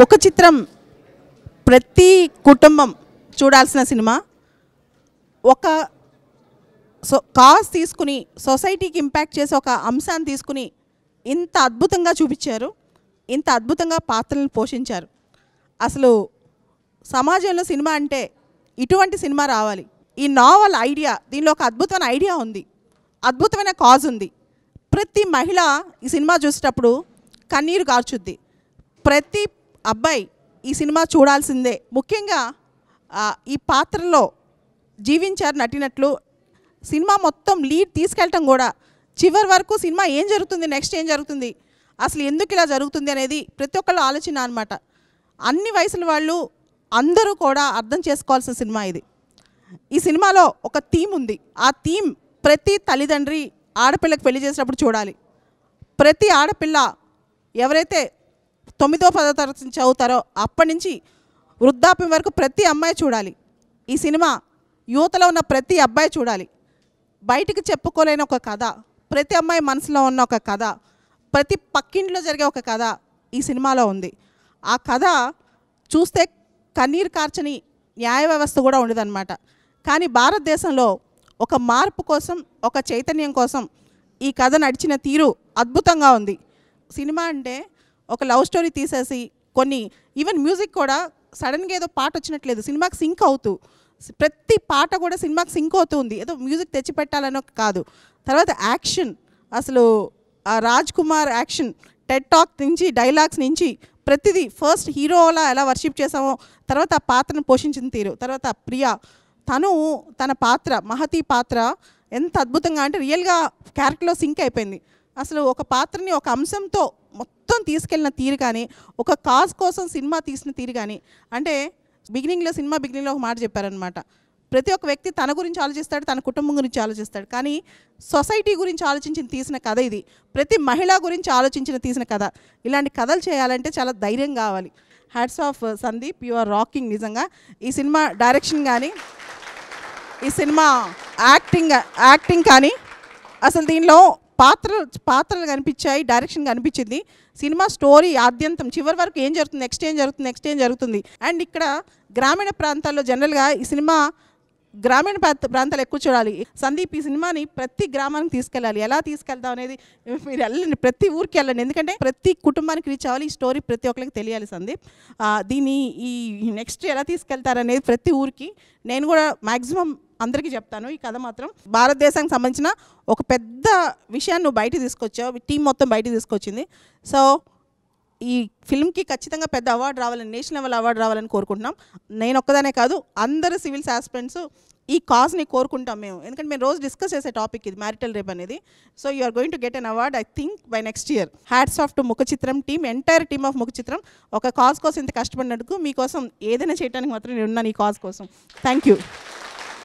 ముఖ చిత్రం ప్రతి కుటుంబం చూడాల్సిన సినిమా ఒక సో కాజ్ తీసుకుని సొసైటీకి ఇంపాక్ట్ చేసే ఒక అంశాన్ని తీసుకుని ఇంత అద్భుతంగా చూపించారు ఇంత అద్భుతంగా పాత్రలను పోషించారు అసలు సమాజంలో సినిమా అంటే ఇటువంటి సినిమా రావాలి ఈ నావల్ ఐడియా దీనిలో ఒక అద్భుతమైన ఐడియా ఉంది అద్భుతమైన కాజ్ ఉంది ప్రతి మహిళ ఈ సినిమా చూసేటప్పుడు కన్నీరు గార్చుద్ది ప్రతి అబ్బాయి ఈ సినిమా చూడాల్సిందే ముఖ్యంగా ఈ పాత్రలో జీవించారు నటినట్లు సినిమా మొత్తం లీడ్ తీసుకెళ్ళటం కూడా చివరి వరకు సినిమా ఏం జరుగుతుంది నెక్స్ట్ ఏం జరుగుతుంది అసలు ఎందుకు ఇలా జరుగుతుంది అనేది ప్రతి ఒక్కళ్ళు ఆలోచన అనమాట అన్ని వయసుల వాళ్ళు అందరూ కూడా అర్థం చేసుకోవాల్సిన సినిమా ఇది ఈ సినిమాలో ఒక థీమ్ ఉంది ఆ థీమ్ ప్రతి తల్లిదండ్రి ఆడపిల్లకి పెళ్లి చేసినప్పుడు చూడాలి ప్రతి ఆడపిల్ల ఎవరైతే తొమ్మిదో పదో తరగతి నుంచి చదువుతారో అప్పటి నుంచి వృద్ధాప్యం వరకు ప్రతి అమ్మాయి చూడాలి ఈ సినిమా యువతలో ఉన్న ప్రతి అబ్బాయి చూడాలి బయటికి చెప్పుకోలేని ఒక కథ ప్రతి అమ్మాయి మనసులో ఉన్న ఒక కథ ప్రతి పక్కింట్లో జరిగే ఒక కథ ఈ సినిమాలో ఉంది ఆ కథ చూస్తే కన్నీరు కార్చని న్యాయ వ్యవస్థ కూడా ఉండదన్నమాట కానీ భారతదేశంలో ఒక మార్పు కోసం ఒక చైతన్యం కోసం ఈ కథ నడిచిన తీరు అద్భుతంగా ఉంది సినిమా అంటే ఒక లవ్ స్టోరీ తీసేసి కొన్ని ఈవెన్ మ్యూజిక్ కూడా సడన్గా ఏదో పాట వచ్చినట్లేదు సినిమాకి సింక్ అవుతూ ప్రతి పాట కూడా సినిమాకి సింక్ అవుతుంది ఏదో మ్యూజిక్ తెచ్చిపెట్టాలని కాదు తర్వాత యాక్షన్ అసలు Raj Kumar action TED talk నుంచి డైలాగ్స్ నుంచి ప్రతిదీ ఫస్ట్ హీరోలా ఎలా వర్షిప్ చేసామో తర్వాత ఆ పాత్రను పోషించిన తీరు తర్వాత ప్రియా తను తన పాత్ర మహతి పాత్ర ఎంత అద్భుతంగా అంటే రియల్గా క్యారెక్టర్లో సింక్ అయిపోయింది అసలు ఒక పాత్రని ఒక అంశంతో మొత్తం తీసుకెళ్ళిన తీరు కానీ ఒక కాజ్ కోసం సినిమా తీసిన తీరు కానీ అంటే బిగినింగ్లో సినిమా బిగినింగ్లో ఒక మాట చెప్పారనమాట ప్రతి ఒక్క వ్యక్తి తన గురించి ఆలోచిస్తాడు తన కుటుంబం గురించి ఆలోచిస్తాడు కానీ సొసైటీ గురించి ఆలోచించిన తీసిన కథ ఇది ప్రతి మహిళ గురించి ఆలోచించిన తీసిన కథ ఇలాంటి కథలు చేయాలంటే చాలా ధైర్యం కావాలి hats off Sandeep you are rocking నిజంగా ఈ సినిమా డైరెక్షన్ కానీ ఈ సినిమా యాక్టింగ్ యాక్టింగ్ కానీ అసలు దీనిలో పాత్రలు పాత్రలు కనిపించాయి డైరెక్షన్ కనిపించింది సినిమా స్టోరీ ఆద్యంతం చివరి వరకు ఏం జరుగుతుంది నెక్స్ట్ ఏం జరుగుతుంది నెక్స్ట్ ఏం జరుగుతుంది అండ్ ఇక్కడ గ్రామీణ ప్రాంతాల్లో జనరల్గా ఈ సినిమా గ్రామీణ ప్రాంతాలు ఎక్కువ చూడాలి సందీప్ ఈ సినిమాని ప్రతి గ్రామానికి తీసుకెళ్ళాలి ఎలా తీసుకెళ్దాం అనేది మీరు వెళ్ళండి ప్రతి ఊరికి వెళ్ళండి ఎందుకంటే ప్రతి కుటుంబానికి రీచ్ అవ్వాలి ఈ స్టోరీ ప్రతి ఒక్కరికి తెలియాలి సందీప్ దీన్ని ఈ నెక్స్ట్ ఎలా తీసుకెళ్తారనేది ప్రతి ఊరికి నేను కూడా మ్యాక్సిమం అందరికీ చెప్తాను ఈ కథ మాత్రం భారతదేశానికి సంబంధించిన ఒక పెద్ద విషయాన్ని నువ్వు బయట తీసుకొచ్చావు టీం మొత్తం బయట తీసుకొచ్చింది సో ఈ ఫిల్మ్కి ఖచ్చితంగా పెద్ద అవార్డు రావాలని నేషనల్ లెవెల్ అవార్డు రావాలని కోరుకుంటున్నాం నేను ఒక్కదానే కాదు అందరు సివిల్ ఆస్పెంట్స్ ఈ కాజ్ని కోరుకుంటాం మేము ఎందుకంటే మేము రోజు డిస్కస్ చేసే టాపిక్ ఇది మ్యారిటల్ రేప్ అనేది so you are are going to get an award I think by next year hats off to Mukha Chitram team entire team of ముఖ చిత్రం ఒక కాజ్ కోసం ఇంత కష్టపడినట్టుకు మీకోసం ఏదైనా చేయడానికి మాత్రం నేను ఉన్నాను ఈ కాజ్ కోసం థ్యాంక్ యూ